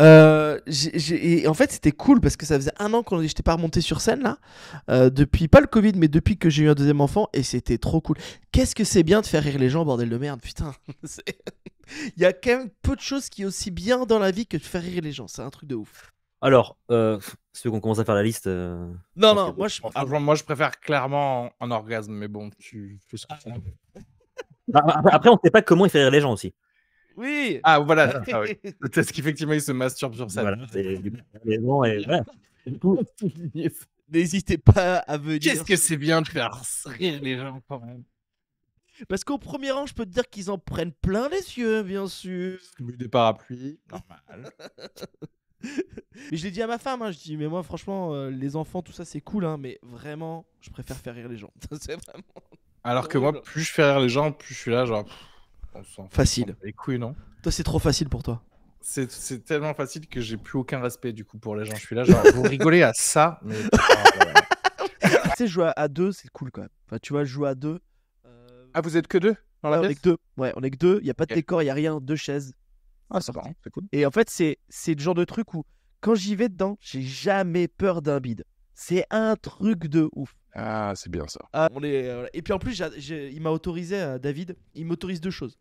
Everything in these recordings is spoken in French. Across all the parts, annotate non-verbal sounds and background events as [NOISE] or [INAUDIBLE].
Euh, en fait, c'était cool parce que ça faisait un an que n'étais pas remonté sur scène là. Euh, depuis, pas le Covid, mais depuis que j'ai eu un deuxième enfant. Et c'était trop cool. Qu'est-ce que c'est bien de faire rire les gens, bordel de merde, putain. [LAUGHS] Il y a quand même peu de choses qui est aussi bien dans la vie que de faire rire les gens. C'est un truc de ouf. Alors, euh, ceux qu'on commence à faire la liste. Euh, non, non, moi je... moi je préfère clairement un orgasme, mais bon, tu fais ce que tu veux. Après, on ne sait pas comment il fait rire les gens aussi. Oui Ah, voilà. [LAUGHS] Parce qu'effectivement, il se masturbent sur ça. Voilà, [LAUGHS] n'hésitez pas à venir. Qu'est-ce que c'est bien de faire rire les gens quand même. Parce qu'au premier rang, je peux te dire qu'ils en prennent plein les yeux, bien sûr. Des parapluies, normal. [LAUGHS] mais je l'ai dit à ma femme, hein, je dis, mais moi, franchement, euh, les enfants, tout ça, c'est cool, hein, mais vraiment, je préfère faire rire les gens. Alors que moi, plus je fais rire les gens, plus je suis là, genre, facile. Les couilles, non Toi, c'est trop facile pour toi. C'est tellement facile que j'ai plus aucun respect du coup pour les gens. Je suis là, genre, vous rigolez à ça, mais. tu sais, jouer à deux, c'est cool quand même. Enfin, tu vois, jouer à deux. Euh, ah, vous êtes que deux dans la On est que deux. Ouais, on est que deux. Il n'y a pas de décor, il n'y a rien. Deux chaises. Ah, c'est c'est cool. Et en fait, c'est le genre de truc où, quand j'y vais dedans, j'ai jamais peur d'un bide. C'est un truc de ouf. Ah, c'est bien ça. Ah, on est, euh, et puis en plus, il m'a autorisé, euh, David, il m'autorise deux choses.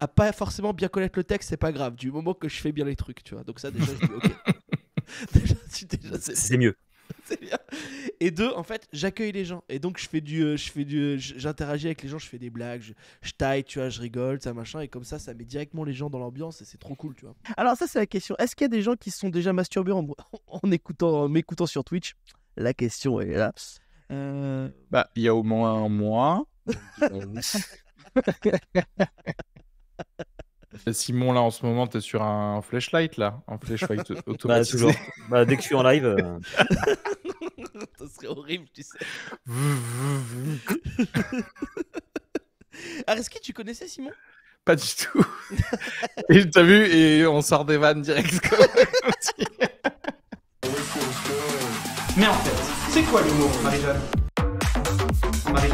À pas forcément bien connaître le texte, c'est pas grave, du moment que je fais bien les trucs, tu vois. Donc ça, déjà, je dis ok. [LAUGHS] déjà, c'est mieux. Bien. Et deux, en fait, j'accueille les gens. Et donc, je fais du, euh, je fais du, j'interagis avec les gens, je fais des blagues, je, taille, tu vois, je rigole, ça machin. Et comme ça, ça met directement les gens dans l'ambiance et c'est trop cool, tu vois. Alors, ça, c'est la question. Est-ce qu'il y a des gens qui sont déjà masturbés en, [LAUGHS] en écoutant, m'écoutant sur Twitch la question est là. Euh, bah, il y a au moins un mois. [LAUGHS] Simon, là, en ce moment, tu es sur un flashlight, là. Un flashlight [LAUGHS] automatique. Bah, toujours. Bah, dès que je suis en live. Euh. [LAUGHS] ça serait horrible, tu sais. Ariski, tu connaissais Simon Pas du tout. et t'as vu, et on sort des vannes direct. Comme mais en fait, c'est quoi l'humour, Marie-Jeanne marie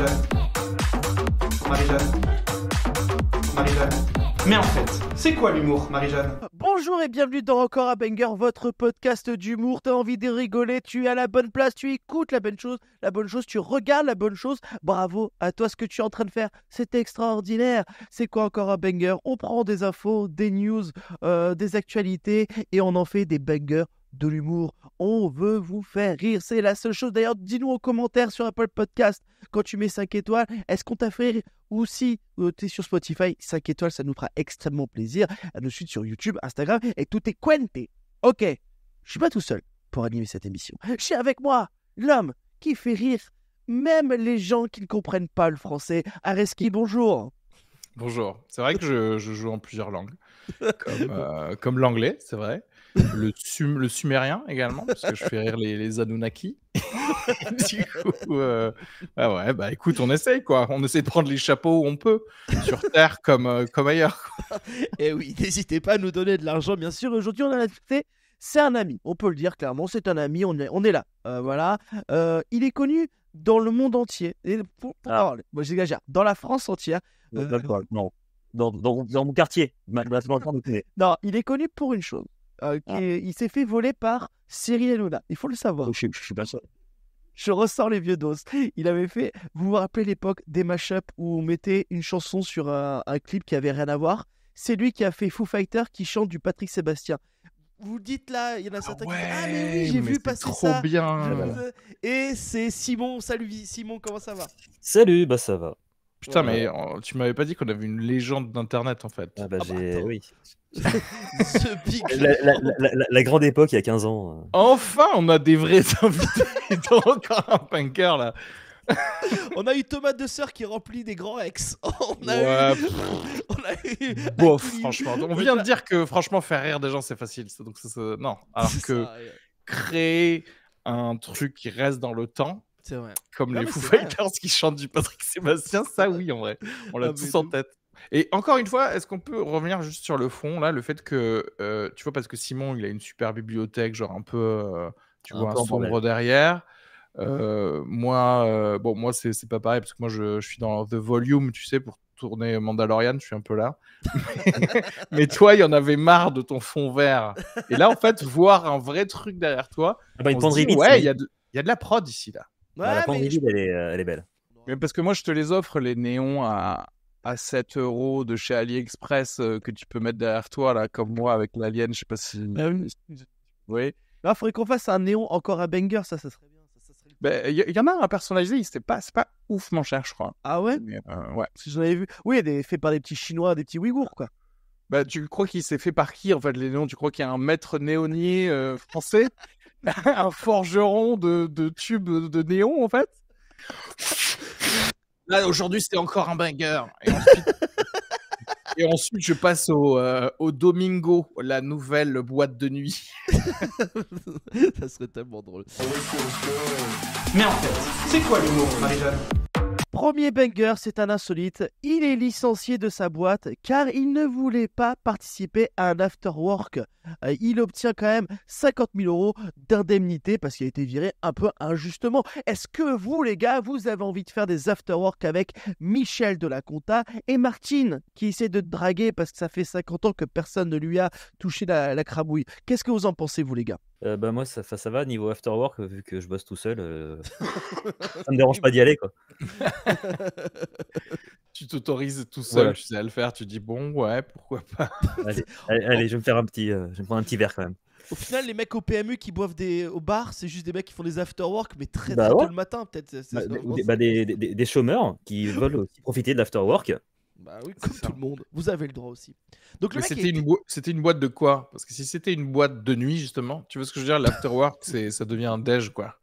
marie marie Mais en fait, c'est quoi l'humour, Marie-Jeanne Bonjour et bienvenue dans Encore à Banger, votre podcast d'humour. T'as envie de rigoler, tu es à la bonne place, tu écoutes la bonne chose, la bonne chose, tu regardes la bonne chose. Bravo à toi ce que tu es en train de faire, c'est extraordinaire. C'est quoi Encore un Banger On prend des infos, des news, euh, des actualités et on en fait des bangers de l'humour. On veut vous faire rire, c'est la seule chose. D'ailleurs, dis-nous en commentaire sur Apple Podcast quand tu mets 5 étoiles, est-ce qu'on t'a fait rire ou si euh, tu es sur Spotify, 5 étoiles, ça nous fera extrêmement plaisir. À nous suivre sur YouTube, Instagram et tout est quenté. Ok, je suis pas tout seul pour animer cette émission. Je suis avec moi, l'homme qui fait rire même les gens qui ne comprennent pas le français. Areski, bonjour. Bonjour. C'est vrai que je, joue en plusieurs langues, [LAUGHS] euh, comme l'anglais, c'est vrai le, sumérien également, parce que je fais rire les, les Anunnaki. [LAUGHS] du coup, euh, ah ouais, bah écoute, on essaye quoi. On essaie de prendre les chapeaux où on peut, sur Terre comme, euh, comme ailleurs. [LAUGHS] Et eh oui, n'hésitez pas à nous donner de l'argent, bien sûr. Aujourd'hui, on a fait c'est un ami, on peut le dire clairement, c'est un ami, on est, on est là. Euh, voilà. il est connu dans le monde entier. Et pour, dans la France entière. non, Dans, dans, dans, mon quartier, [LAUGHS] non, il est connu pour une chose. Euh, ah. il s'est fait voler par Cyril Hanouna. Il faut le savoir. Oh, je, ressens les vieux doses Il avait fait, vous vous rappelez l'époque des mashups où on mettait une chanson sur un, clip qui avait rien à voir. C'est lui qui a fait Foo Fighters qui chante du Patrick Sébastien vous dites là, il y en a ah certains qui Ah, mais oui, j'ai vu passer trop bien. Et c'est Simon. Salut, Simon, comment ça va Salut, bah ça va. Putain, mais euh, tu m'avais pas dit qu'on avait une légende d'internet en fait. Ah bah, ah, bah oui. [LAUGHS] la, la, la, la, grande époque il y a 15 ans. Enfin, on a des vrais [LAUGHS] invités encore un punker là. [LAUGHS] on a eu Thomas de Sœur qui remplit des grands ex. On a eu. on a eu... Bof, franchement. On vient de dire que franchement faire rire des gens c'est facile. Donc non, alors que créer un truc qui reste dans le temps comme les Foo Fighters qui chantent du Patrick Sébastien, ça oui, en vrai. On l'a ah, tous en tête. Et encore une fois, est-ce qu'on peut revenir juste sur le fond, là, le fait que, euh, tu vois, parce que Simon, il a une super bibliothèque, genre un peu, euh, tu vois, un sombre derrière. Euh, moi, bon, moi, c'est pas pareil, parce que moi, je, je, suis dans The Volume, tu sais, pour tourner Mandalorian, je suis un peu là. [LAUGHS] Mais toi, il y en avait marre de ton fond vert. Et là, en fait, voir un vrai truc derrière toi, il y, a de la prod ici, là. Bah, la euh, elle, est, belle. parce que moi, je te les offre, les néons à, 7 euros de chez AliExpress euh, que tu peux mettre derrière toi, là, comme moi avec l'alien. Je sais pas si. Bah oui. faudrait qu'on fasse un néon encore à banger, ça, ça serait bien. Il bah, y, en a un personnalisé, c'est pas, pas oufement cher, je crois. Ah ouais Oui, euh, Ouais. Si j'en avais vu. Oui, des, fait par des petits Chinois, des petits Ouïghours, quoi. Bah, tu crois qu'il s'est fait par qui, en fait, les néons Tu crois qu'il y a un maître néonier euh, français [LAUGHS] un forgeron de, tubes de néon, en fait. Là, aujourd'hui, c'était encore un banger. Et ensuite, [LAUGHS] je passe euh, au, Domingo, la nouvelle boîte de nuit. [LAUGHS] Ça serait tellement drôle. Mais en fait, c'est quoi l'humour, marie Premier banger, c'est un insolite. Il est licencié de sa boîte car il ne voulait pas participer à un after work. Euh, il obtient quand même 50 000 euros d'indemnité parce qu'il a été viré un peu injustement. Est-ce que vous, les gars, vous avez envie de faire des after work avec Michel de la Conta et Martine qui essaie de draguer parce que ça fait 50 ans que personne ne lui a touché la crabouille Qu'est-ce que vous en pensez, vous, les gars bah, moi ça, ça, va niveau after work, vu que je bosse tout seul ça [LAUGHS] ça me dérange pas d'y aller quoi [LAUGHS] tu t'autorises tout seul tu sais à le faire tu dis bon ouais pourquoi pas allez, [LAUGHS] je vais me faire un petit je prendre un petit verre quand même au final les mecs au PMU qui boivent des au bar c'est juste des mecs qui font des work, mais très, bah tôt le matin peut-être bah, des, des, des, chômeurs qui veulent aussi profiter de work. Bah oui, comme tout le monde. Vous avez le droit aussi. Donc le c'était, une une boîte de quoi Parce que si c'était une boîte de nuit, justement, tu vois ce que je veux dire L'afterwork, c'est... ça devient un déj, quoi.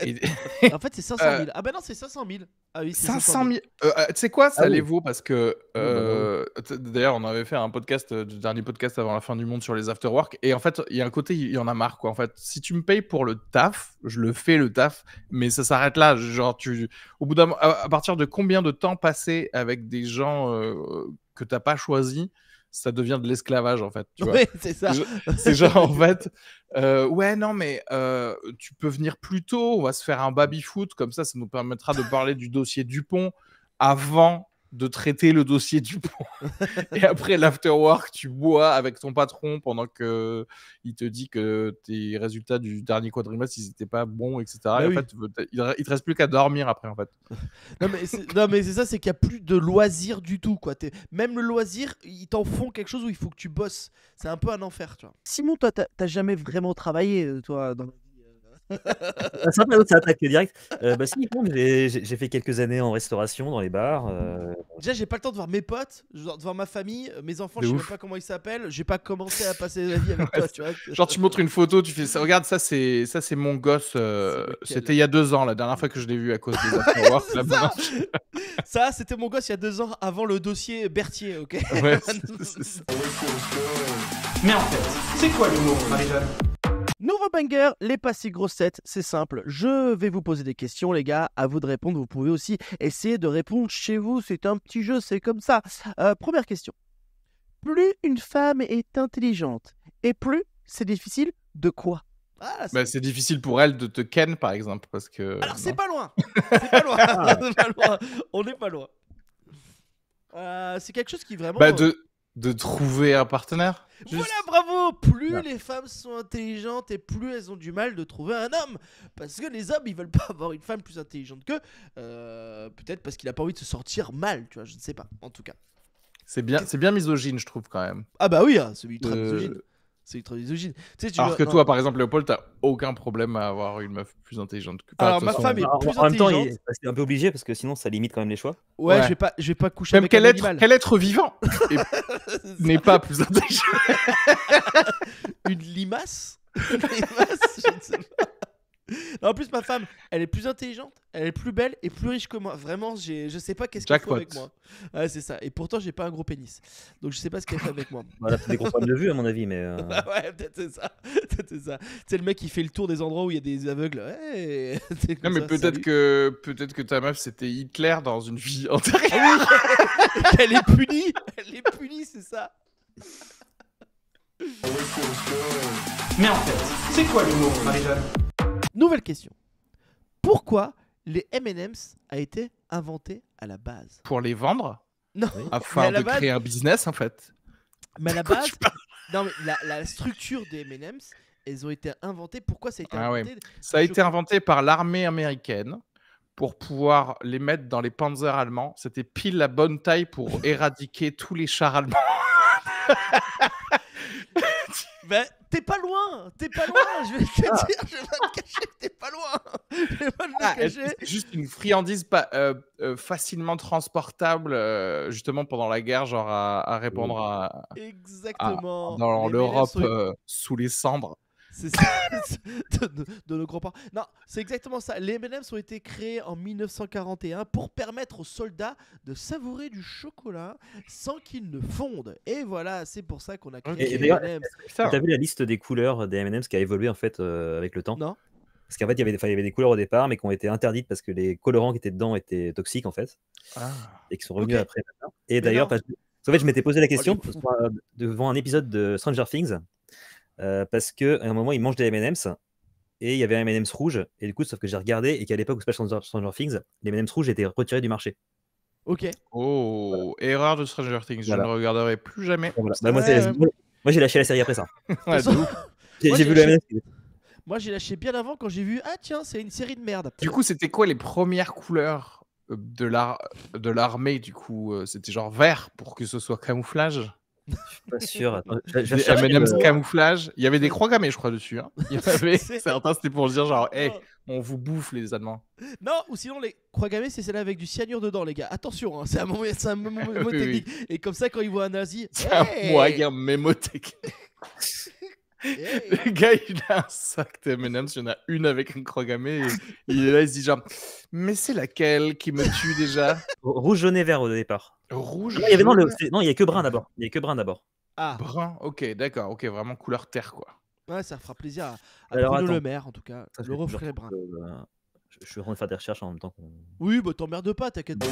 en fait, c'est 500 [LAUGHS] 000. Euh, ah ben non, c'est 500 000. Ah oui, 500 000. Euh, euh, tu sais quoi Ça ah les parce que. Bah d'ailleurs, on avait fait un podcast, le dernier podcast avant la fin du monde sur les afterwork. Et en fait, il y a un côté, il y en a marre, quoi. En fait, si tu me payes pour le taf, je le fais le taf, mais ça s'arrête là. Genre, tu. Au bout d'un. À partir de combien de temps passé avec des gens euh, que t'as pas choisi, ça devient de l'esclavage en fait. Tu c'est ça. C'est genre en [LAUGHS] fait, euh, ouais, non, mais euh, tu peux venir plus tôt, on va se faire un baby-foot, comme ça, ça nous permettra de parler du dossier Dupont avant de traiter le dossier du pont. [LAUGHS] et après l'afterwork, tu bois avec ton patron pendant que euh, il te dit que tes résultats du dernier quadrimestre, ils n'étaient pas bons, etc. Bah il et il te reste plus qu'à dormir après, en fait. [LAUGHS] non, mais c'est ça, c'est qu'il n'y a plus de loisir du tout, quoi. Même le loisir, ils t'en font quelque chose où il faut que tu bosses. C'est un peu un enfer, tu vois. Simon, toi, t'as jamais vraiment travaillé, euh, toi, dans ah, ça, ça attaque direct. Euh, bah, si, j'ai fait quelques années en restauration, dans les bars. Euh. Déjà, j'ai pas le temps de voir mes potes, de voir ma famille, euh, mes enfants, je sais même pas comment ils s'appellent. J'ai pas commencé à passer la vie avec [LAUGHS] toi. Tu vois Genre, tu montres une photo, tu fais ça, regarde, ça c'est mon gosse. C'était il y a deux ans, la dernière fois que je l'ai vu à cause de [LAUGHS] afterworks. ça, ça c'était mon gosse il y a deux ans avant le dossier Berthier, ok Mais en fait, c'est quoi l'humour, Marie-Jeanne Nouveau banger, les pas grossettes, c'est simple. Je vais vous poser des questions, les gars. À vous de répondre. Vous pouvez aussi essayer de répondre chez vous. C'est un petit jeu, c'est comme ça. Euh, première question. Plus une femme est intelligente et plus c'est difficile de quoi ah, c'est... Bah, c'est difficile pour elle de te ken, par exemple, parce que. Alors c'est pas loin. [LAUGHS] Ah. [LAUGHS] C'est pas loin. On n'est pas loin. Euh, c'est quelque chose qui vraiment. Bah, de... Euh, de trouver un partenaire. Voilà, bravo Plus les femmes sont intelligentes et plus elles ont du mal de trouver un homme. Parce que les hommes, ils veulent pas [LAUGHS] avoir une femme plus intelligente qu'eux. Euh, peut-être parce qu'il a pas envie de se sortir mal, tu vois, je ne sais pas, en tout cas. C'est bien, c'est bien misogyne, je trouve, quand même. Ah bah oui, hein, celui ultra euh, misogyne. C'est ultra Alors que toi, par exemple, Léopold, t'as aucun problème à avoir une meuf plus intelligente que toi. Alors, ma femme est plus plus en même temps, bah, un peu obligé parce que sinon, ça limite quand même les choix. Ouais, Je, vais pas, je vais pas coucher avec quel un être, animal. Quel être vivant [LAUGHS] n'est pas plus intelligent [LAUGHS] Une limace [LAUGHS] Une limace Je ne sais pas en plus, ma femme, elle est plus intelligente, elle est plus belle et plus riche que moi. Vraiment, je sais pas qu'est-ce qu'elle fait avec moi. Ouais, c'est ça. Et pourtant, j'ai pas un gros pénis. Donc, je sais pas ce qu'elle fait avec moi. Voilà, des gros de vue, à mon avis. mais. Euh. [LAUGHS] ouais, peut-être c'est ça. [LAUGHS] C'est le mec qui fait le tour des endroits où il y a des aveugles. Ouais, [LAUGHS] non, mais peut-être que, peut que ta meuf, c'était Hitler dans une vie ah antérieure. elle est punie. Elle est punie, c'est ça. Mais en fait, c'est quoi l'humour, Marie-Jeanne Nouvelle question. Pourquoi les M&M's a été inventé à la base Pour les vendre Non. Afin [LAUGHS] de créer un business en fait. Mais à la base, non, la, structure des M&M's, elles ont été inventées. Pourquoi ça a été ah inventé Ça a été inventé par l'armée américaine pour pouvoir les mettre dans les panzers allemands. C'était pile la bonne taille pour [LAUGHS] éradiquer tous les chars allemands. [LAUGHS] [LAUGHS] t'es pas loin, t'es pas loin, je vais te ah. dire, je vais pas te cacher, t'es pas loin. Je vais ah, juste une friandise pas, euh, euh, facilement transportable, euh, justement pendant la guerre, genre à, répondre à. Exactement. dans l'Europe sous les cendres. C'est [LAUGHS] de, de, nos grands-parents. Non, c'est exactement ça. Les M&M's ont été créés en 1941 pour permettre aux soldats de savourer du chocolat sans qu'ils ne fondent. Et voilà, c'est pour ça qu'on a créé les M&M's. T'as vu la liste des couleurs des M&M's qui a évolué en fait euh, avec le temps Non. Parce qu'en fait, il y, avait, des couleurs au départ, mais qui ont été interdites parce que les colorants qui étaient dedans étaient toxiques en fait, ah. et qui sont revenus après. Et d'ailleurs, je m'étais posé la oh, question euh, devant un épisode de Stranger Things euh, parce qu'à un moment, il mange des MM's et il y avait un MM's rouge. Et du coup, sauf que j'ai regardé et qu'à l'époque où se Stranger Things, les MM's rouges étaient retirés du marché. Ok. Oh, erreur de Stranger Things. Je ne regarderai plus jamais. Bah, euh, moi, j'ai lâché la série après ça. [LAUGHS] j'ai vu Moi, j'ai lâché bien avant quand j'ai vu Ah, tiens, c'est une série de merde. Du coup, c'était quoi les premières couleurs euh, de l'armée, du coup, c'était genre vert pour que ce soit camouflage je suis pas sûr. [LAUGHS] camouflage. Il y avait des croix gammées, je crois, dessus. Hein. [LAUGHS] Certains, c'était pour dire genre, hey, on vous bouffe les Allemands. Non, ou sinon, les croix gammées, c'est celle avec du cyanure dedans, les gars. Attention, hein, c'est un [LAUGHS] mot, Et comme ça, quand ils voient un nazi. C'est hey un moyen mémotechnique. Le gars, il a un sac de M&M's, il y en a une avec un crogamé. il est là, il se dit genre, mais c'est laquelle qui me tue déjà Rouge, jaune et vert au départ. Rouge. Non, il y non, il y a que brun d'abord. Il y a que brun d'abord. Ah. Brun, ok, d'accord, ok, vraiment couleur terre quoi. Ouais, ça fera plaisir à, à Alors, Le Maire en tout cas. Euh, je le reflet brun. je, suis en train de faire des recherches en même temps. qu'on... Oui, bah t'emmerdes pas, t'inquiète.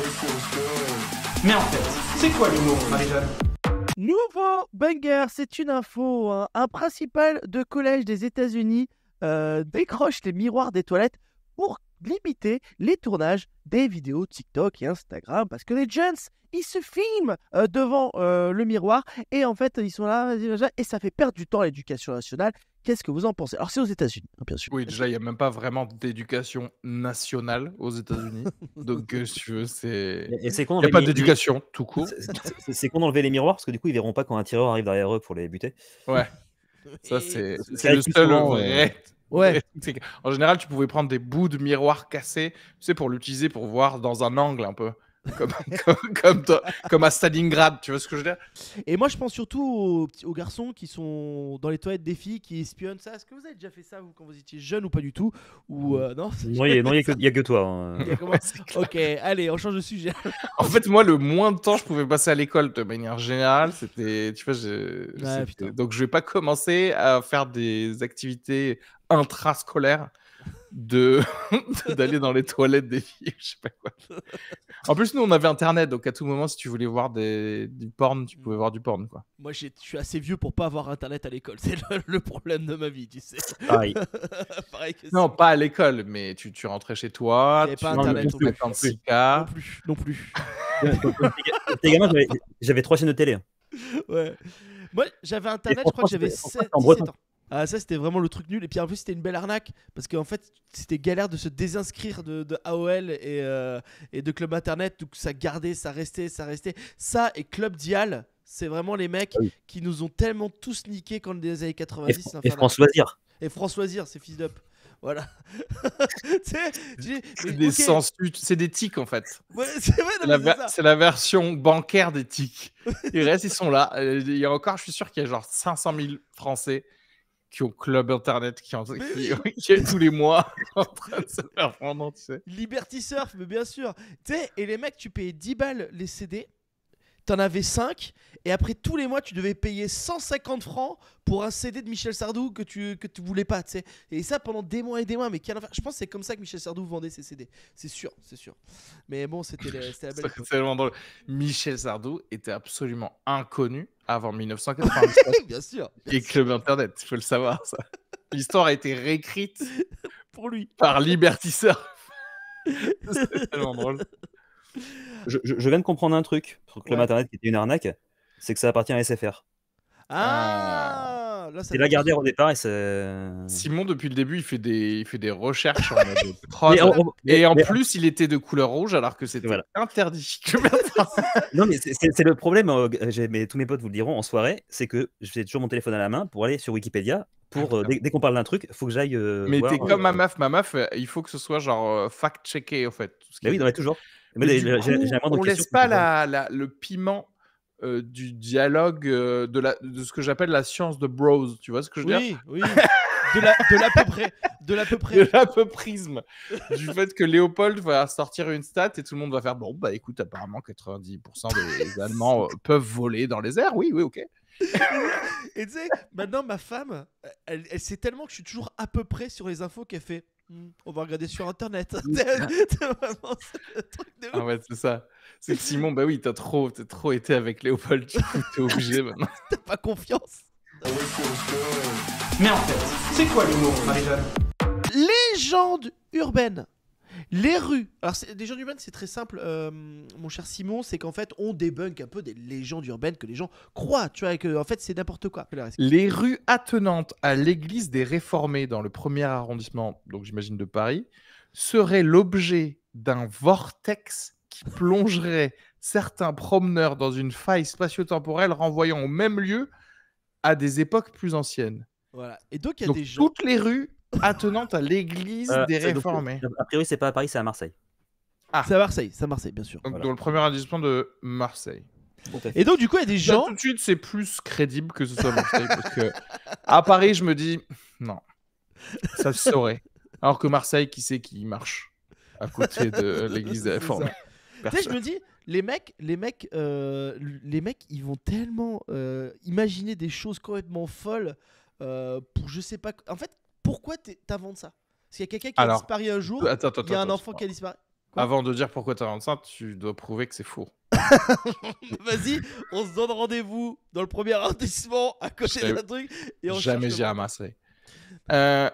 Mais en fait, c'est quoi l'humour, Marie-Jeanne Nouveau banger, c'est une info. Hein. Un principal de collège des États-Unis euh, décroche les miroirs des toilettes pour limiter les tournages des vidéos TikTok et Instagram parce que les gens, ils se filment euh, devant euh, le miroir et en fait ils sont là et ça fait perdre du temps à l'éducation nationale Qu'est-ce que vous en pensez Alors, c'est aux États-Unis, hein, bien sûr. Oui, déjà, il n'y a même pas vraiment d'éducation nationale aux États-Unis. [LAUGHS] donc, euh, c'est. Il n'y a pas d'éducation, tout court. C'est qu'on enlevait les miroirs parce que du coup, ils verront pas quand un tireur arrive derrière eux pour les buter. Ouais. [LAUGHS] Ça, c'est le seul vrai. Euh, ouais. [LAUGHS] En général, tu pouvais prendre des bouts de miroir cassés, tu sais, pour l'utiliser pour voir dans un angle un peu comme, [LAUGHS] comme, à Stalingrad, tu vois ce que je veux dire Et moi, je pense surtout aux, garçons qui sont dans les toilettes des filles, qui espionnent ça. Est-ce que vous avez déjà fait ça, quand vous étiez jeune ou pas du tout Ou euh, euh, non il n'y a, que toi. Hein. [LAUGHS] ok, allez, on change de sujet. en fait, moi, le moins de temps je pouvais passer à l'école de manière générale, c'était, tu vois, je... ne donc je vais pas commencer à faire des activités intrascolaires [LAUGHS] de d'aller dans les toilettes des filles, je sais pas quoi. En plus, nous, on avait internet, donc à tout moment, si tu voulais voir des, du porn, tu mm. pouvais voir du porn, quoi. Moi, je suis assez vieux pour pas avoir internet à l'école, [LAUGHS] c'est le, problème de ma vie, tu sais. [LAUGHS] non, pas à l'école, mais tu, tu, rentrais chez toi, tu pas internet non, plus, non, plus. non plus. Non plus. j'avais trois chaînes de télé. Hein. Ouais. Moi, j'avais internet, je crois que j'avais 7 ans. Ah, ça, c'était vraiment le truc nul. Et puis en plus, c'était une belle arnaque parce qu'en fait, c'était galère de se désinscrire de, AOL et, euh, et, de Club Internet. Donc ça gardait, ça restait, ça restait. Ça et Club Dial, c'est vraiment les mecs qui nous ont tellement tous niqué quand les années 90. Et, et France Et François c'est fils d'up voilà. [LAUGHS] c'est des c'est des tics en fait. [LAUGHS] c'est la, version bancaire des tics. Les [LAUGHS] restes, ils sont là. Euh, il y a encore, je suis sûr qu'il y a genre 500 000 Français qui ont Club Internet qui, ont [LAUGHS] est tous les mois [LAUGHS] en train de se [LAUGHS] faire prendre, tu sais. Liberty Surf, mais bien sûr. Tu sais, et les mecs, tu payais 10 balles les CD t'en avais 5 et après tous les mois tu devais payer 150 francs pour un CD de Michel Sardou que tu que tu voulais pas, tu sais. Et ça pendant des mois et des mois, mais Je pense c'est comme ça que Michel Sardou vendait ses CD. C'est sûr, c'est sûr. Mais bon, c'était la belle [LAUGHS] tellement drôle. Michel Sardou était absolument inconnu avant 1990 [LAUGHS] bien sûr. et Club Internet, il faut le savoir ça. L'histoire a été réécrite [LAUGHS] pour lui par libertisseur c'est tellement drôle je, viens de comprendre un truc sur le club internet qui était une arnaque, c'est que ça appartient à SFR. Ah, ah. c'est la gardière au départ et c'est. Euh, Simon depuis le début il fait des, il fait des recherches en mode [LAUGHS] [LAUGHS] et en plus il était de couleur rouge alors que c'était interdit. [LAUGHS] non mais c'est le problème. Euh, mais tous mes potes vous le diront en soirée, c'est que j'ai toujours mon téléphone à la main pour aller sur Wikipédia pour ah, euh, dès, qu'on parle d'un truc, faut que j'aille. mais t'es comme ma meuf, ma meuf, il faut que ce soit genre fact-checké en fait. Tout ce bah oui, dans toujours. Mais on laisse pas le piment euh, du dialogue euh, de, la, de ce que j'appelle la science de Bros. Tu vois ce que je veux dire Oui, oui. de la, l'à peu près de l'à peu près de l'à peu [LAUGHS] prisme du fait que Léopold va sortir une stat et tout le monde va faire bon bah écoute apparemment 90% des [LAUGHS] Allemands euh, peuvent voler dans les airs oui oui ok et tu sais maintenant ma femme elle, elle, sait tellement que je suis toujours à peu près sur les infos qu'elle fait Mm. on va regarder sur internet. Mm. [LAUGHS] Ah. c'est vraiment truc de Ah ouais, c'est ça. C'est que Simon, bah oui, t'as trop, trop été avec Léopold, t'es obligé [LAUGHS] maintenant. t'as pas confiance. Mais en fait, c'est quoi l'humour, Marie-Jeanne Légende urbaine. Les rues. Alors, légendes urbaines, c'est très simple, euh, mon cher Simon. C'est qu'en fait, on débunk un peu des légendes urbaines que les gens croient. Tu vois, que en fait, c'est n'importe quoi. Les rues attenantes à l'église des Réformés dans le premier arrondissement, donc j'imagine de Paris, seraient l'objet d'un vortex qui plongerait certains promeneurs dans une faille spatio-temporelle renvoyant au même lieu à des époques plus anciennes. Voilà. Et donc, il y a des gens... Toutes les rues attenante à l'église euh, des euh, réformés. a priori, c'est pas à Paris, c'est à Marseille. Ah. C'est à Marseille, c'est à Marseille, bien sûr. Donc, dans le premier arrondissement de Marseille. Et donc, du coup, il y a des gens. tout de suite, c'est plus crédible que ce soit à Marseille. parce que à Paris, je me dis, non, ça se saurait. Alors que Marseille, qui sait qui marche à côté de [LAUGHS] l'église des réformés Tu sais, je me dis, les mecs, les mecs, euh, les mecs, ils vont tellement imaginer des choses complètement folles pour je sais pas. En fait, pourquoi t'inventes ça Parce qu'il y a quelqu'un qui a disparu un jour, euh, il y a un enfant qui a disparu. Avant de dire pourquoi t'inventes ça, tu dois prouver que c'est faux. [LAUGHS] Vas-y, on se donne rendez-vous dans le premier arrondissement à cocher un truc. Et on jamais j'ai ramassé. Euh,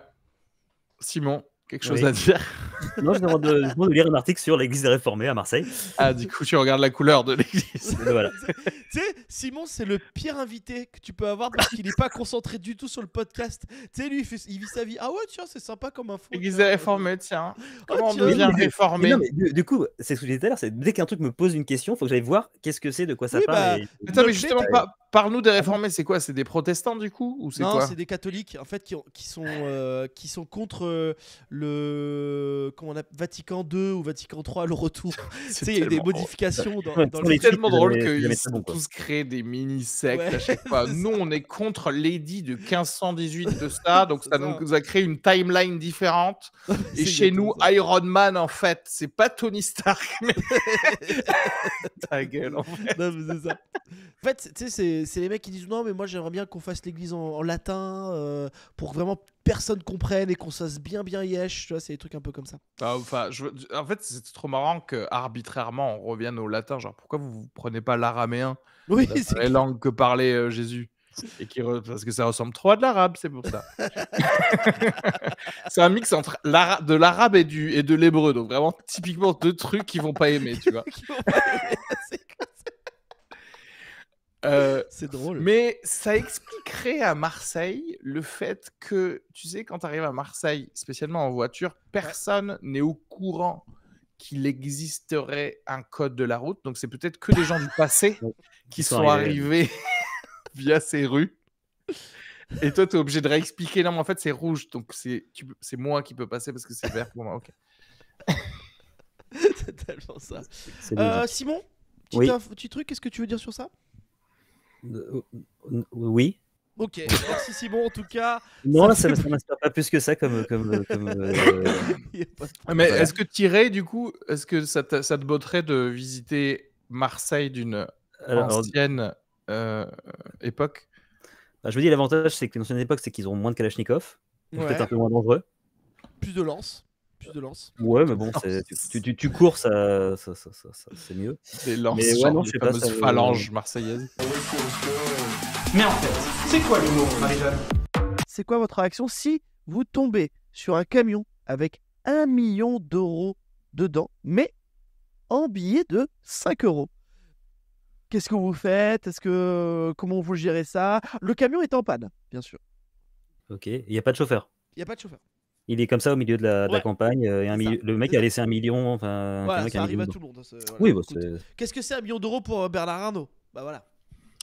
Simon, quelque chose à dire [LAUGHS] Non, je demande, de, lire un article sur l'église réformée à Marseille. Ah, du coup, tu regardes la couleur de l'église. [LAUGHS] voilà. Tu sais, Simon, c'est le pire invité que tu peux avoir parce qu'il n'est pas concentré du tout sur le podcast. Tu sais, lui, il, vit sa vie. Ah ouais, tiens, c'est sympa comme info. L'église réformée, tiens. Oh, Comment on devient réformé du, coup, c'est ce que je disais tout à l'heure, dès qu'un truc me pose une question, il faut que j'aille voir qu'est-ce que c'est, de quoi ça parle. Attends, bah, mais justement, pas Parle-nous des réformés, c'est quoi C'est des protestants du coup ou Non, c'est des catholiques en fait qui, sont, euh, qui sont contre euh, le comment on a, Vatican II ou Vatican III le retour. [LAUGHS] c'est il y a des modifications dans, dans C'est tellement drôle qu'ils ont tous créé des mini-sectes à chaque fois. [LAUGHS] Nous, on est contre l'édit de 1518 de ça, [LAUGHS] donc ça, nous a créé une timeline différente. Et chez nous, Iron Man en fait, c'est pas Tony Stark. Ta gueule en fait. En fait, tu sais, c'est c'est les mecs qui disent non, mais moi j'aimerais bien qu'on fasse l'église en, latin pour euh, pour vraiment personne comprenne et qu'on fasse bien bien yesh. Tu vois, c'est des trucs un peu comme ça. Ah, enfin, en fait, c'est trop marrant que arbitrairement on revienne au latin. Genre, pourquoi vous, vous prenez pas l'araméen Oui, c'est la langue que parlait euh, Jésus. Et qui Parce que ça ressemble trop à de l'arabe, c'est pour ça. [LAUGHS] c'est un mix entre de l'arabe et, du... et de l'hébreu. Donc, vraiment, typiquement, deux trucs qu'ils vont pas aimer, tu vois. [LAUGHS] Euh, [LAUGHS] c'est drôle. Mais ça expliquerait à Marseille le fait que, tu sais, quand tu arrives à Marseille, spécialement en voiture, personne n'est au courant qu'il existerait un code de la route. Donc c'est peut-être que des gens du passé [LAUGHS] qui sont, arrivés [LAUGHS] via ces rues. Et toi, tu es obligé de réexpliquer. Non, mais en fait, c'est rouge. Donc c'est moi qui peux passer parce que c'est vert pour moi. Ok. tellement ça. Euh, Simon, petit truc, qu'est-ce que tu veux dire sur ça euh, oui. Ok, merci bon en tout cas. Non, ça, m'inspire pas plus que ça comme. Euh, euh, [LAUGHS] mais est-ce que tirer, du coup, est-ce que ça, te botterait de visiter Marseille d'une ancienne époque bah, Je me dis, l'avantage, c'est qu'une l'ancienne époque, c'est qu'ils ont moins de Kalachnikov, peut-être un peu moins dangereux. Plus de lance de lance Ouais, mais bon, [LAUGHS] tu, tu, cours, ça, ça, ça, c'est mieux. C'est lances, mais ouais, phalange euh, marseillaise. Mais en fait, c'est quoi l'humour, marie C'est quoi votre réaction si vous tombez sur un camion avec un million d'euros dedans, mais en billets de 5 euros Qu'est-ce que vous faites Est-ce que comment vous gérez ça Le camion est en panne, bien sûr. Ok, il n'y a pas de chauffeur. Il n'y a pas de chauffeur. Il est comme ça au milieu de la, campagne. Euh, et un le mec a laissé un million. Enfin, voilà, ça, arrive à tout le monde. Bah, qu'est-ce que c'est un million d'euros pour euh, Bernard Arnault bah, voilà.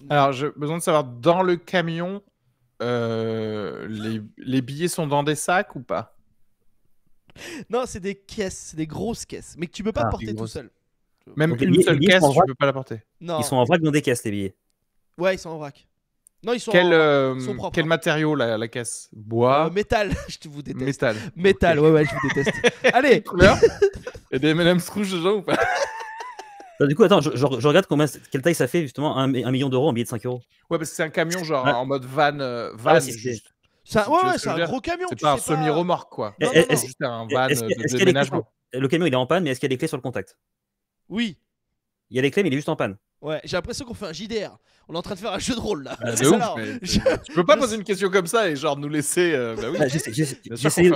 Alors, j'ai besoin de savoir, dans le camion, euh, les, billets sont dans des sacs ou pas Non, c'est des caisses, des grosses caisses, mais que tu peux pas ah, porter tout seul. Même une seule caisse, tu peux pas la porter. Ils sont en vrac dans des caisses, les billets. Ouais, ils sont en vrac. Non, ils sont quel, euh, propres, quel hein. matériau la, la caisse Bois. Euh, métal, [LAUGHS] je vous déteste. Métal. Métal, ouais, ouais, je vous déteste. [LAUGHS] Allez Couleur [LAUGHS] Et des M&M's rouges dedans ou pas bah, du coup, attends, je, regarde combien, quelle taille ça fait justement un, million d'euros en billet de 5 euros. Ouais, parce que c'est un camion genre en mode van, euh, ah, van Ça, ouais, ouais c'est un gros camion. C'est pas un semi-remorque quoi. C'est juste un van de déménagement. Le camion il est en panne, mais est-ce qu'il y a des clés sur le contact Oui. Il y a des clés, mais il est juste en panne. Ouais, j'ai l'impression qu'on fait un JDR. On est en train de faire un jeu de rôle là. Bah, [LAUGHS] c'est [LAUGHS] je... Tu peux pas poser une question comme ça et genre nous laisser. Euh, bah ah, j'essaie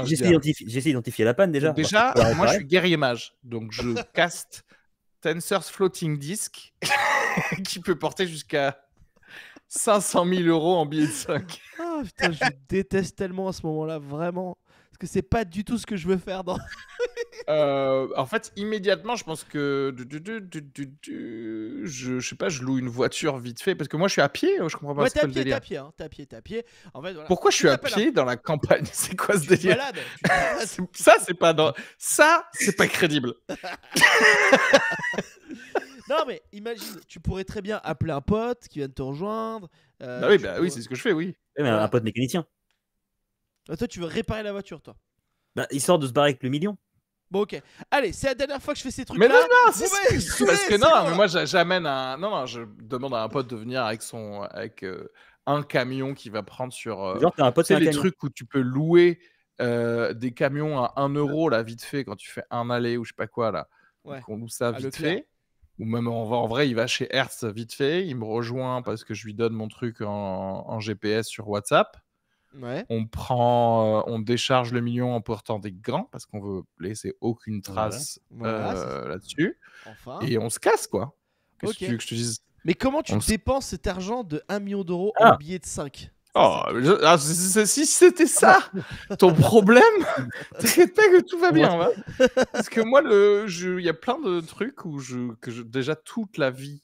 d'identifier la panne déjà. Déjà, moi je suis guerrier mage, donc je [LAUGHS] caste Tensor's Floating Disc qui peut porter jusqu'à 500 000 euros en billets de 5. Ah putain, je déteste tellement à ce moment-là, vraiment que c'est pas du tout ce que je veux faire dans. [LAUGHS] Euh, en fait, immédiatement, je pense que. Je, sais pas, je loue une voiture vite fait. Parce que moi, je suis à pied. Je comprends pas ce que délire. Hein, t'es à pied, à pied, Pourquoi je suis à pied dans la campagne [LAUGHS] C'est quoi ce délire [LAUGHS] Ça, c'est pas dans... Ça, c'est pas crédible. non, mais imagine, tu pourrais très bien appeler un pote qui vient de te rejoindre. Euh, bah oui, bah oui c'est ce que je fais, oui. un pote mécanicien. Euh, toi, tu veux réparer la voiture, toi. Bah, il sort de se barrer avec le million. Bon, ok. Allez, c'est la dernière fois que je fais ces trucs-là. Mais non, non, c'est Parce que non, moi, j'amène un. Non, non, je demande à un pote de venir avec son. Avec, euh, un camion qui va prendre sur. Euh, Genre, un pote, les trucs où tu peux louer des camions à 1 euro, là, vite fait, quand tu fais un aller ou je sais pas quoi, là. Ouais. Qu'on loue ça vite fait. Ou même en vrai, il va chez Hertz vite fait. Il me rejoint parce que je lui donne mon truc en GPS sur WhatsApp. On prend, on décharge le million en portant des grands parce qu'on veut laisser aucune trace euh, là-dessus. Et on se casse quoi. Mais comment tu dépenses cet argent de 1 million d'euros en ah. billets de 5 ah, si c'était ça ton problème, t'inquiète [LAUGHS] pas que tout va bien. Hein. parce que moi, il y a plein de trucs où je, que déjà toute la vie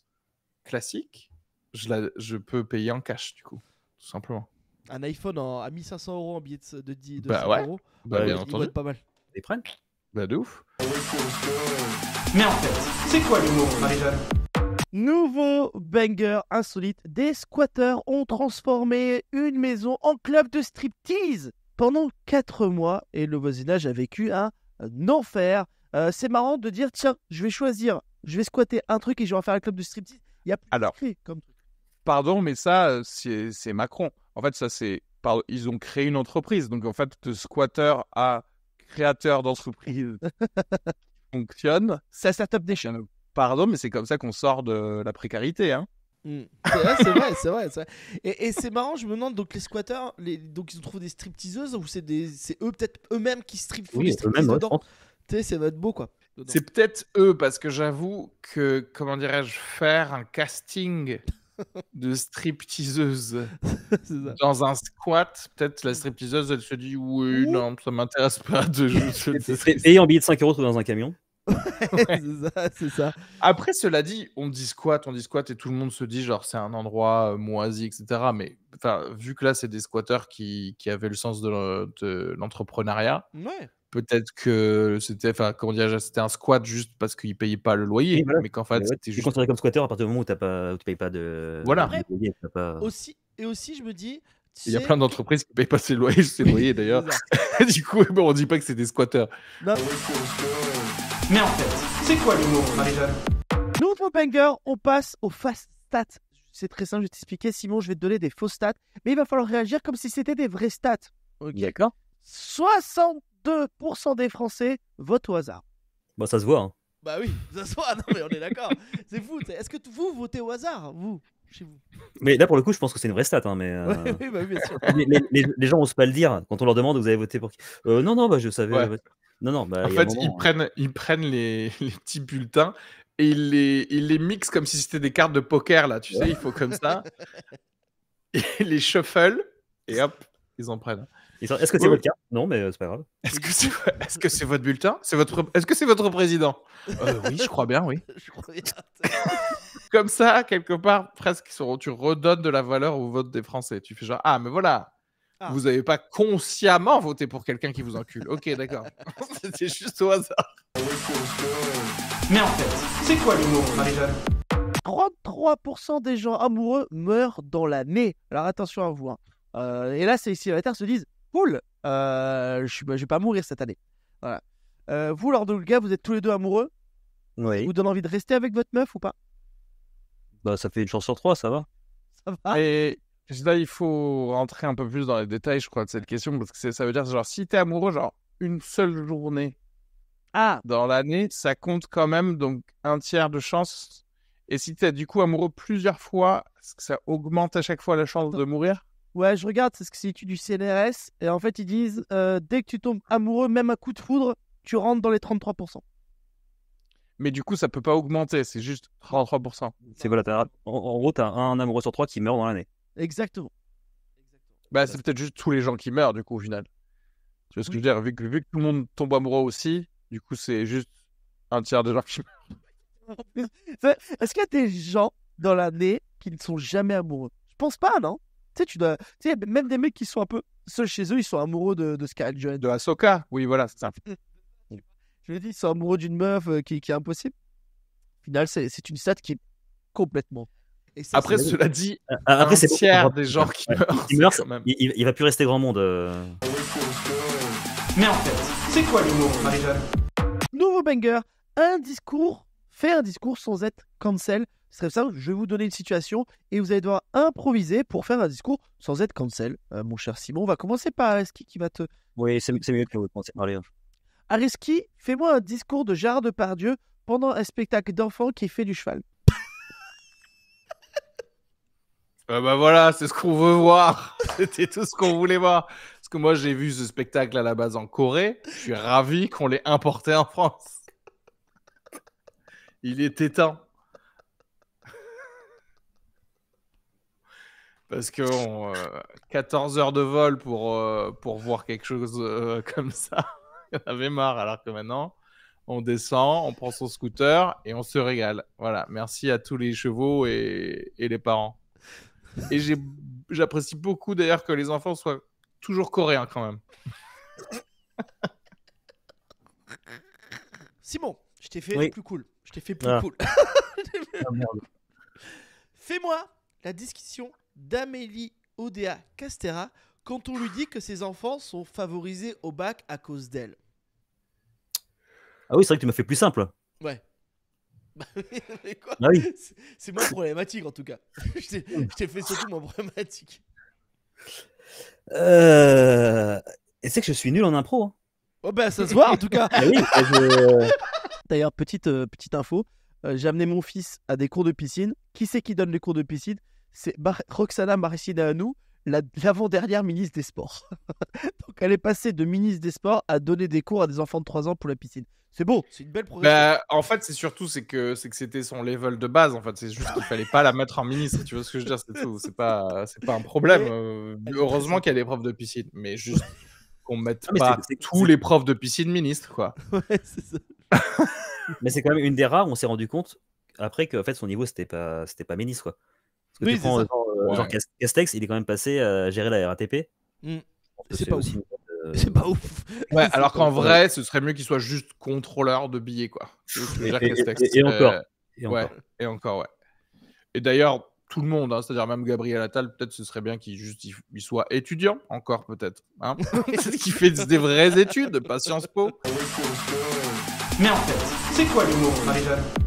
classique, je, je peux payer en cash du coup, tout simplement un iPhone à 1500 euros en billets de, 10 bah ouais. euros, bah, bien euh, il pas mal. Des prennent Bah de ouf. Mais en fait, c'est quoi l'humour, Marie-Jeanne Nouveau banger insolite, des squatteurs ont transformé une maison en club de striptease pendant 4 mois et le voisinage a vécu un, enfer. Euh, c'est marrant de dire tiens, je vais choisir, je vais squatter un truc et je vais en faire un club de striptease. Il y a Alors, comme Pardon, mais ça, euh, c'est Macron. En fait, ça c'est ils ont créé une entreprise. Donc en fait, de squatter à créateur d'entreprise [LAUGHS] fonctionne. Ça startup des nation. Pardon, mais c'est comme ça qu'on sort de la précarité. Hein. Hmm. C'est vrai, c'est vrai, vrai, Et, c'est marrant, je me demande, donc les squatteurs, les, donc ils des stripteaseuses ou c'est eux peut-être eux-mêmes qui strip, font oui, eux-mêmes. dedans Tu sais, ça va être beau quoi. C'est peut-être eux, parce que j'avoue que, comment dirais-je, faire un casting de stripteaseuse [LAUGHS] dans un squat, peut-être la stripteaseuse, elle se dit oui, non, ça m'intéresse pas de jouer. Et en billet de 5 euros dans un camion. [LAUGHS] c'est ça, Après, cela dit, on dit squat, on dit squat et tout le monde se dit genre c'est un endroit euh, moisi, etc. Mais vu que là, c'est des squatteurs qui, qui, avaient le sens de l'entrepreneuriat. Ouais peut-être que c'était, enfin, comment dire, c'était un squat juste parce ne payait pas le loyer, mais qu'en fait, c'était juste. considéré comme squatteur à partir du moment où tu pas, payes pas de. Voilà. Aussi, et aussi, je me dis. Il y a plein d'entreprises qui ne payent pas ses loyers, ses [LAUGHS] loyers d'ailleurs. [LAUGHS] du coup, on on dit pas que c'est des squatteurs. Mais en fait, c'est quoi le mot, jeanne Nous, banger, on passe aux fast stats. C'est très simple, je vais t'expliquer. Simon, je vais te donner des faux stats, mais il va falloir réagir comme si c'était des vrais stats. Ok, D'accord. 60 2% des Français votent au hasard. Bah ça se voit. Hein. Bah oui, [LAUGHS] ça se voit, non mais on est d'accord. c'est fou. Est-ce que vous votez au hasard, vous chez vous. Mais là, pour le coup, je pense que c'est une vraie stat. Hein, mais, euh, [LAUGHS] bah oui, bien sûr. [LAUGHS] les, les, les, gens n'osent pas le dire. Quand on leur demande, vous avez voté pour qui euh, Non, non, bah, je savais. Euh, non, non, bah, en fait, ils, hein. prennent, ils prennent les, petits bulletins et ils les, ils les mixent comme si c'était des cartes de poker, là. Tu sais, il faut comme ça. ils les shuffle et hop, ils en prennent. Est-ce que c'est votre cas Non, mais euh, c'est pas grave. Est-ce que c'est votre bulletin Est-ce que c'est votre président euh, Oui, je crois bien, oui. [LAUGHS] [LAUGHS] Comme ça, quelque part, presque, tu redonnes de la valeur au vote des Français. Tu fais genre, ah, mais voilà, ah. vous n'avez pas consciemment voté pour quelqu'un qui vous encule. ok, d'accord. [LAUGHS] C'était juste au hasard. Mais en fait, c'est quoi l'humour, Marie-Jeanne 33% des gens amoureux meurent dans l'année. Alors attention à vous. Hein. Euh, et là, c'est ici la Terre se disent cool, euh, je, ne bah, vais pas mourir cette année. Voilà. Euh, vous, lors de gars, vous êtes tous les deux amoureux. Oui. Vous donne envie de rester avec votre meuf ou pas Bah, ça fait une chance sur trois, ça va. Ça va. Et là, il faut rentrer un peu plus dans les détails, je crois, de cette question, parce que ça veut dire, genre, si tu es amoureux, genre, une seule journée ah. dans l'année, ça compte quand même, donc, un tiers de chance. Et si tu es du coup amoureux plusieurs fois, que ça augmente à chaque fois la chance de mourir Ouais, je regarde, c'est ce que c'est du CNRS. Et en fait, ils disent euh, dès que tu tombes amoureux, même à coup de foudre, tu rentres dans les 33%. Mais du coup, ça peut pas augmenter, c'est juste 33%. C'est voilà, en, gros, un amoureux sur trois qui meurt dans l'année. Exactement. Bah, c'est peut-être juste tous les gens qui meurent, du coup, au final. Tu vois ce que je veux dire vu que, tout le monde tombe amoureux aussi, du coup, c'est juste un tiers des gens qui meurent. [LAUGHS] Est-ce qu'il y a des gens dans l'année qui ne sont jamais amoureux Je pense pas, non sais, tu dois. Tu sais, même des mecs qui sont un peu seuls chez eux, ils sont amoureux de, de Scarlett Johansson. De Ahsoka, oui, voilà, c'est ça. [LAUGHS] Je le dis, ils sont amoureux d'une meuf euh, qui, est impossible. Au final, c'est une stat qui est complètement. après, cela dit, ah, ah, après, c'est tiers des gens qui meurent. Il, il, va plus rester grand monde. Euh. Mais en fait, c'est quoi l'humour, Marie-Jeanne Nouveau banger, un discours, faire un discours sans être cancel. C'est très simple, je vais vous donner une situation et vous allez devoir improviser pour faire un discours sans être cancel. Euh, mon cher Simon, on va commencer par Ariski qui va te. Oui, c'est mieux que vous commencez Ariski, fais-moi un discours de Gérard Depardieu pendant un spectacle d'enfant qui fait du cheval. ben [LAUGHS] bah voilà, c'est ce qu'on veut voir. [LAUGHS] C'était tout ce qu'on voulait voir. Parce que moi, j'ai vu ce spectacle à la base en Corée. Je suis ravi qu'on l'ait importé en France. [LAUGHS] Il était temps. Parce que on, 14 euh, heures de vol pour, euh, pour voir quelque chose euh, [LAUGHS] comme ça, on [LAUGHS] avait marre. Alors que maintenant, on descend, on prend son scooter et on se régale. Voilà, merci à tous les chevaux et, les parents. Et j'apprécie beaucoup d'ailleurs que les enfants soient toujours coréens quand même. [LAUGHS] Simon, je t'ai fait plus cool. Je t'ai fait plus ah. cool. Ah, Fais-moi la discussion d'Amélie Odea Castera quand on lui dit que ses enfants sont favorisés au bac à cause d'elle. Ah oui, c'est vrai que tu m'as fait plus simple. Ouais. [LAUGHS] Bah ah oui. C'est moins problématique en tout cas. [LAUGHS] je t'ai fait surtout moins problématique. Euh... Et c'est que je suis nul en impro. Hein. Oh ben ça se voit en tout cas. [LAUGHS] Ah D'ailleurs, petite, euh, petite info, euh, j'ai amené mon fils à des cours de piscine. Qui c'est qui donne les cours de piscine c'est Roxana Roxana Hanou l'avant-dernière ministre des Sports. [LAUGHS] Donc elle est passée de ministre des Sports à donner des cours à des enfants de 3 ans pour la piscine. C'est beau, c'est une belle bah, progression. en fait, c'est surtout c'est que c'était son level de base. En fait, c'est juste qu'il fallait pas la mettre en ministre. Tu vois ce que je veux dire C'est pas c'est pas un problème. qu'il euh, heureusement a des profs de piscine, mais juste qu'on mette ah, pas tous les profs de piscine ministres, quoi. [LAUGHS] mais c'est quand même une des rares. On s'est rendu compte après que en fait son niveau c'était pas c'était pas ministre quoi. Castex, il est quand même passé à euh, gérer la RATP. Hmm. Euh, c'est pas ouf. [LAUGHS] C'est Ouais, alors qu'en vrai, ce serait mieux qu'il soit juste contrôleur de billets, quoi. Et, encore. et, encore. et encore, ouais. Et d'ailleurs, tout le monde, hein, c'est-à-dire même Gabriel Attal, peut-être ce serait bien qu'il soit étudiant, encore peut-être. Hein [LAUGHS] [LAUGHS] qu'il fait des vraies études, pas Sciences Po. Mais en fait, c'est quoi l'humour, Marie-Jeanne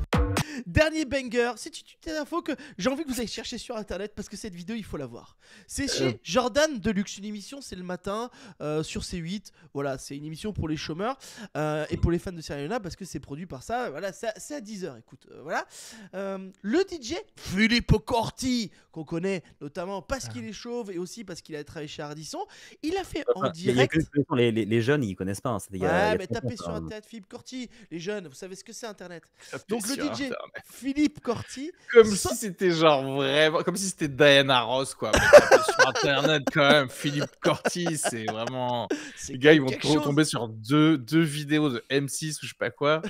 dernier banger, c'est une info que j'ai envie que vous allez chercher sur internet parce que cette vidéo, il faut la voir. C'est chez Jordan euh. Jordan Deluxe, une émission, c'est le matin euh, sur C8. Voilà, c'est une émission pour les chômeurs euh, et pour les fans de Serena parce que c'est produit par ça. Voilà, c'est à, 10h, écoute. voilà. le DJ Philippe Corti, qu'on connaît notamment parce qu'il ah. est chauve et aussi parce qu'il a travaillé chez Ardisson, il a fait en ah, direct. les, les, jeunes, ils connaissent pas. Hein, ouais, mais tapez sur hein. internet Philippe Corti, les jeunes, vous savez ce que c'est internet. Donc le DJ Philippe Corti. Comme si c'était genre vraiment. Comme si c'était Diana Ross, quoi. sur Internet, quand même. Philippe Corti, c'est vraiment. Les gars, ils vont retomber tomber sur deux, deux vidéos de M6 ou je sais pas quoi.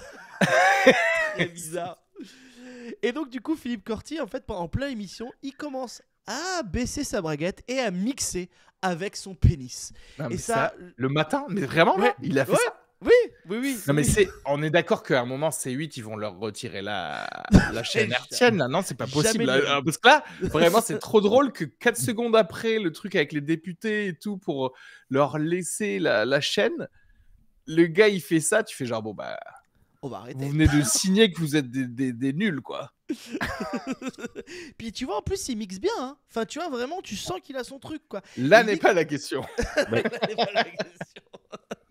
c'est [LAUGHS] bizarre. Et donc, du coup, Philippe Corti, en fait, en plein émission, il commence à baisser sa braguette et à mixer avec son pénis. et ça, le matin, mais vraiment, il a fait ça oui, oui. mais c'est, on est d'accord qu'à un moment, C8, ils vont leur retirer la, [LAUGHS] la chaîne. non, c'est pas possible. Hein. parce que là, [LAUGHS] vraiment, c'est trop drôle que 4 secondes après, le truc avec les députés et tout pour leur laisser la, chaîne, le gars, il fait ça. Tu fais genre, bon, bah. On va arrêter. Vous venez de [LAUGHS] signer que vous êtes des, nuls, quoi. Puis tu vois, en plus, il mixe bien. Hein. Enfin, tu vois, vraiment, tu sens qu'il a son truc, quoi. Là n'est pas la question. là n'est pas la question.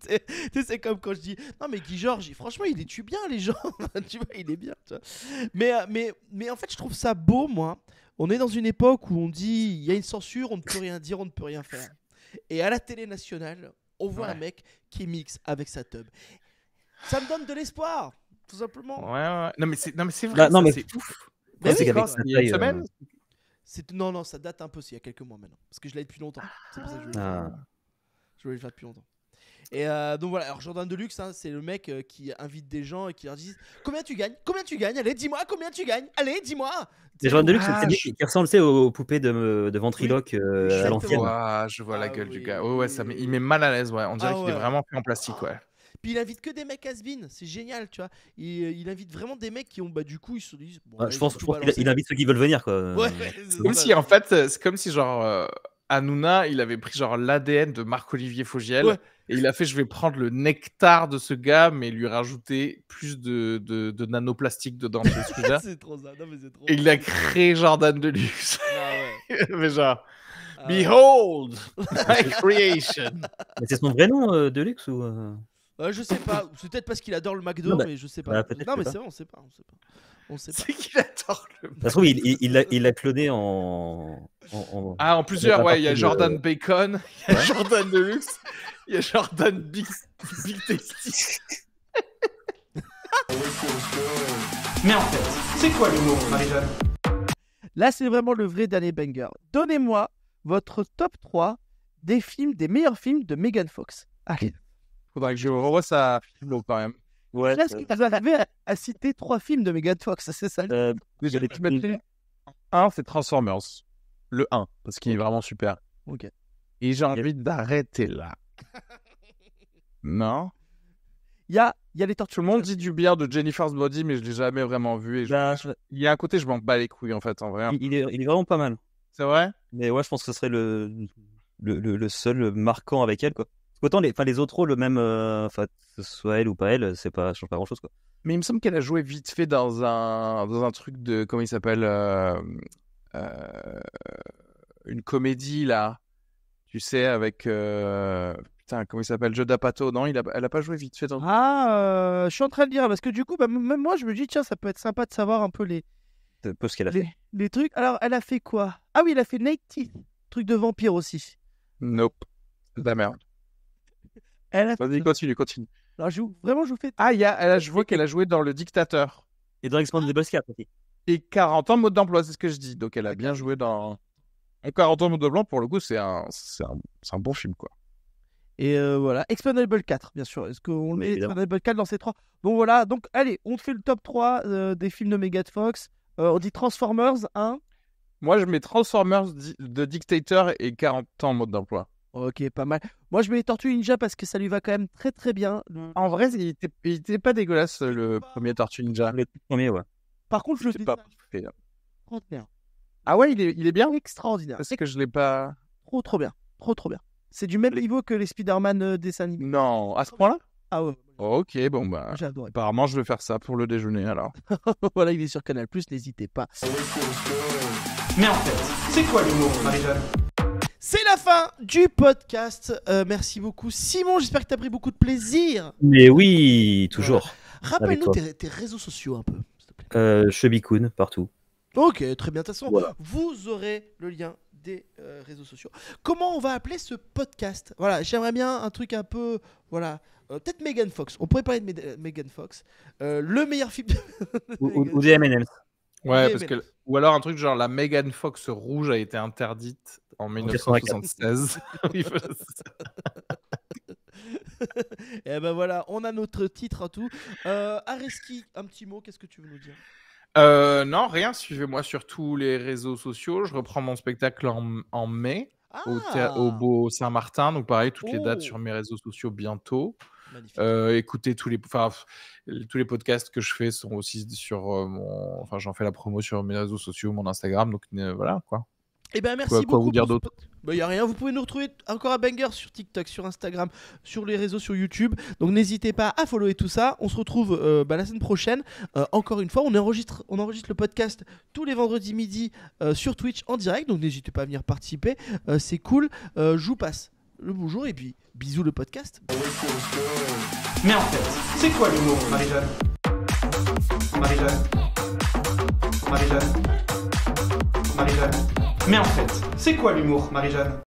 [LAUGHS] c'est comme quand je dis non mais Guy Georges, franchement il est tue bien les gens, [LAUGHS] tu vois, il est bien. Mais, euh, mais, mais en fait je trouve ça beau moi. On est dans une époque où on dit il y a une censure, on ne peut rien dire, on ne peut rien faire. Et à la télé nationale, on voit un mec qui mixe avec sa tub. Ça me donne de l'espoir, tout simplement. Ouais, ouais. Non mais c'est non mais c'est bah, vrai. Non, mais c'est ouf. c'est il une semaine. Euh, non non ça date un peu, c'est il y a quelques mois maintenant, parce que je l'ai depuis longtemps. C'est pour ça que je l'ai ah. depuis longtemps. Et euh, donc voilà, alors Jordan Deluxe, hein, c'est le mec euh, qui invite des gens et qui leur dit Combien tu gagnes Combien tu gagnes Allez, dis-moi, combien tu gagnes Allez, dis-moi C'est Jordan Deluxe, ah, je... qui ressemble aux, aux poupées de, de ventriloque euh, à l'ancienne. Ah, je vois la ah gueule du gars. Oh, ouais, ça il met mal à l'aise, ouais. On dirait ah qu'il est vraiment fait en plastique, ouais. Puis il invite que des mecs has c'est génial, tu vois. Il, invite vraiment des mecs qui ont, bah, du coup, ils se disent. Bon, je pense qu'il invite ceux qui veulent venir, quoi. Ouais, comme si, en fait, c'est comme si, genre Hanouna, il avait pris genre l'ADN de Marc-Olivier Fogiel et il a fait je vais prendre le nectar de ce gars mais lui rajouter plus de, de, nanoplastique dedans. [LAUGHS] c'est trop ça. et il a créé Jordan Deluxe. Ah ouais. [LAUGHS] mais genre, ah Behold my [LAUGHS] creation. Mais c'est son vrai nom, euh, Deluxe ou ne euh? euh, Je sais pas. C'est peut-être parce qu'il adore le McDo, bah, mais je sais pas. Bah, non, mais c'est vrai, on ne sait pas. On sait [LAUGHS] pas. C'est qu'il adore le il, il, a, [LAUGHS] cloné en... Ah, en plusieurs, ouais. Il y a Jordan Bacon, [LAUGHS] il y a Jordan Deluxe, il y a Jordan Big, Big Tasty. Mais en fait, c'est quoi le Marie-Jeanne Là, c'est vraiment le vrai dernier banger. Donnez-moi votre top 3 des films, des meilleurs films de Megan Fox. Allez. Faudrait que je revoie sa film quand même. Ouais. que tu arrivé à, à, citer trois films de ça c'est ça euh, J'allais Un, c'est Transformers. Le 1, parce qu'il est vraiment super. Ok. Et j'ai envie d'arrêter là. [LAUGHS] non Il y a, y a les tortues. Tout le monde dit du bien de Jennifer's Body, mais je l'ai jamais vraiment vu. Et bah, Il y a un côté, je m'en bats les couilles en fait, en vrai. Hein. Il, est, il est, vraiment pas mal. C'est vrai Mais ouais, je pense que ce serait le, le, le seul marquant avec elle, quoi. Autant les, les autres rôles, même, euh, soit elle ou pas elle, c'est pas, change pas grand chose, quoi. Mais il me semble qu'elle a joué vite fait dans un, dans un truc de. Comment il s'appelle euh, euh, Une comédie, là. Tu sais, avec. putain, comment il s'appelle Jeu Dapato. Non, a, elle a pas joué vite fait dans. Ah, je suis en train de dire, parce que du coup, bah, même moi, je me dis, tiens, ça peut être sympa de savoir un peu les. peu ce qu'elle a fait. Les trucs. Alors, elle a fait quoi Ah oui, elle a fait Nighty, truc de vampire aussi. Nope. La merde. Vas-y, continue, continue. Alors, vraiment, je vous fais. Ah, y je vois qu'elle a joué dans Le Dictateur. Et dans Expandable 4 aussi. Et 40 ans mode d'emploi, c'est ce que je dis. Donc, elle a bien joué dans. 40 ans mode blanc pour le coup, c'est un... Un... un bon film, quoi. Et euh, voilà, Expandable 4, bien sûr. Est-ce qu'on le met 4 dans ces trois bon voilà, donc allez, on fait le top 3 euh, des films de Megat Fox. Euh, on dit Transformers 1. Moi, je mets Transformers, de Dictator et 40 ans en mode d'emploi. Ok, pas mal. Moi, je mets les Tortues Ninja parce que ça lui va quand même très très bien. En vrai, il était, pas dégueulasse le premier Tortue Ninja. Le premier, ouais. Par contre, je le pas Ah ouais, il est, il est bien Extraordinaire. Parce que je l'ai pas. Trop trop bien. Trop trop bien. C'est du même niveau que les Spider-Man euh, dessin dessins Non, à ce point-là Ah ouais. Ok, bon bah. J'adore. Apparemment, je vais faire ça pour le déjeuner alors. [LAUGHS] voilà, il est sur Canal, n'hésitez pas. Mais en fait, c'est quoi l'humour, marie c'est la fin du podcast. Euh, merci beaucoup, Simon. J'espère que tu as pris beaucoup de plaisir. Mais oui, toujours. Rappelle-nous tes, réseaux sociaux un peu, s'il Chebikoun, euh, partout. Ok, très bien. De toute façon, vous aurez le lien des euh, réseaux sociaux. Comment on va appeler ce podcast Voilà, j'aimerais bien un truc un peu. Voilà. Peut-être Megan Fox. On pourrait parler de Megan Fox. le meilleur film. De... ou, ou, Ouais, parce que... Ou alors un truc genre la Megan Fox rouge a été interdite en 1976. [LAUGHS] [LAUGHS] Et eh ben voilà, on a notre titre à tout. Euh, Areski, un petit mot, qu'est-ce que tu veux nous dire euh, Non, rien, suivez-moi sur tous les réseaux sociaux. Je reprends mon spectacle en, mai au, ah Beau Saint-Martin. Donc pareil, toutes les dates oh sur mes réseaux sociaux bientôt. Euh, écoutez tous les, tous les podcasts que je fais sont aussi sur euh, mon, enfin j'en fais la promo sur mes réseaux sociaux, mon Instagram, donc euh, voilà quoi. et eh ben merci beaucoup. Quoi vous dire d'autre bah, y a rien. Vous pouvez nous retrouver encore à Banger sur TikTok, sur Instagram, sur les réseaux, sur YouTube. Donc n'hésitez pas à follower tout ça. On se retrouve bah, la semaine prochaine. encore une fois, on enregistre, on enregistre le podcast tous les vendredis midi sur Twitch en direct. Donc n'hésitez pas à venir participer. C'est cool. je vous passe le bonjour et puis Bisous le podcast. Mais en fait, c'est quoi l'humour, Marie-Jeanne Marie-Jeanne Marie-Jeanne Marie-Jeanne Mais en fait, c'est quoi l'humour, Marie-Jeanne